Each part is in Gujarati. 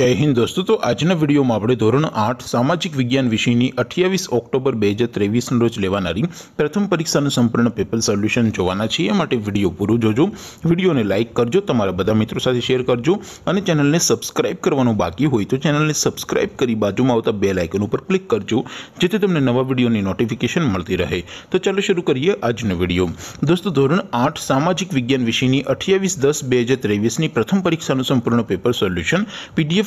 જય હિન્દ દોસ્તો તો આજના વિડીયોમાં આપણે ધોરણ આઠ સામાજિક વિજ્ઞાન વિષયની અઠ્યાવીસ ઓક્ટોબર બે હજાર ત્રેવીસના રોજ લેવાનારી પ્રથમ પરીક્ષાનું સંપૂર્ણ પેપર સોલ્યુશન જોવાના છીએ એ માટે વિડીયો પૂરો જોજો વિડીયોને લાઇક કરજો તમારા બધા મિત્રો સાથે શેર કરજો અને ચેનલને સબસ્ક્રાઇબ કરવાનું બાકી હોય તો ચેનલને સબસ્ક્રાઇબ કરી બાજુમાં આવતા બે લાઇકન ઉપર ક્લિક કરજો જેથી તમને નવા વિડીયોની નોટિફિકેશન મળતી રહે તો ચાલો શરૂ કરીએ આજનો વિડીયો દોસ્તો ધોરણ આઠ સામાજિક વિજ્ઞાન વિષયની અઠ્યાવીસ દસ બે હજાર ત્રેવીસની પ્રથમ પરીક્ષાનું સંપૂર્ણ પેપર સોલ્યુશન પીડીએફ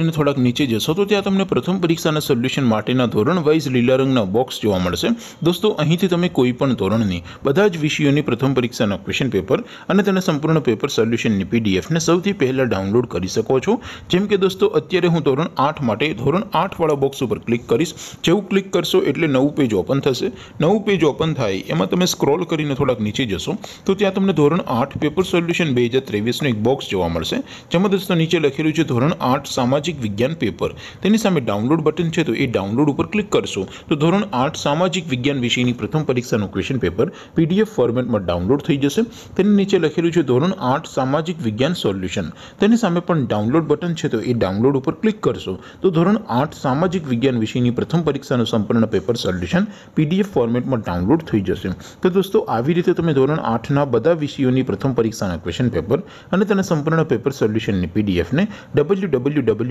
કરીને થોડાક નીચે જશો તો ત્યાં તમને પ્રથમ પરીક્ષાના સોલ્યુશન માટેના ધોરણ વાઇઝ લીલા રંગના બોક્સ જોવા મળશે દોસ્તો અહીંથી તમે કોઈ પણ ધોરણની બધા જ વિષયોની પ્રથમ પરીક્ષાના ક્વેશ્ચન પેપર અને તેના સંપૂર્ણ પેપર સોલ્યુશનની પીડીએફને સૌથી પહેલાં ડાઉનલોડ કરી શકો છો જેમ કે દોસ્તો અત્યારે હું ધોરણ આઠ માટે ધોરણ આઠવાળા બોક્સ ઉપર ક્લિક કરીશ જેવું ક્લિક કરશો એટલે નવું પેજ ઓપન થશે નવું પેજ ઓપન થાય એમાં તમે સ્ક્રોલ કરીને થોડાક નીચે જશો તો ત્યાં તમને ધોરણ આઠ પેપર સોલ્યુશન બે હજાર ત્રેવીસનું એક બોક્સ જોવા મળશે જેમાં દોસ્તો નીચે લખેલું છે ધોરણ આઠ સામાજિક लॉजिक विज्ञान पेपर તેની સામે ડાઉનલોડ બટન છે તો એ ડાઉનલોડ ઉપર ક્લિક કરશો તો ધોરણ 8 સામાજિક વિજ્ઞાન વિષયની પ્રથમ પરીક્ષાનો ક્વેશ્ચન પેપર પીડીએફ ફોર્મેટમાં ડાઉનલોડ થઈ જશે તેની નીચે લખેલું છે ધોરણ 8 સામાજિક વિજ્ઞાન સોલ્યુશન તેની સામે પણ ડાઉનલોડ બટન છે તો એ ડાઉનલોડ ઉપર ક્લિક કરશો તો ધોરણ 8 સામાજિક વિજ્ઞાન વિષયની પ્રથમ પરીક્ષાનું સંપૂર્ણ પેપર સોલ્યુશન પીડીએફ ફોર્મેટમાં ડાઉનલોડ થઈ જશે તો દોસ્તો આવી રીતે તમે ધોરણ 8 ના બધા વિષયોની પ્રથમ પરીક્ષાના ક્વેશ્ચન પેપર અને તેના સંપૂર્ણ પેપર સોલ્યુશનની પીડીએફ ને www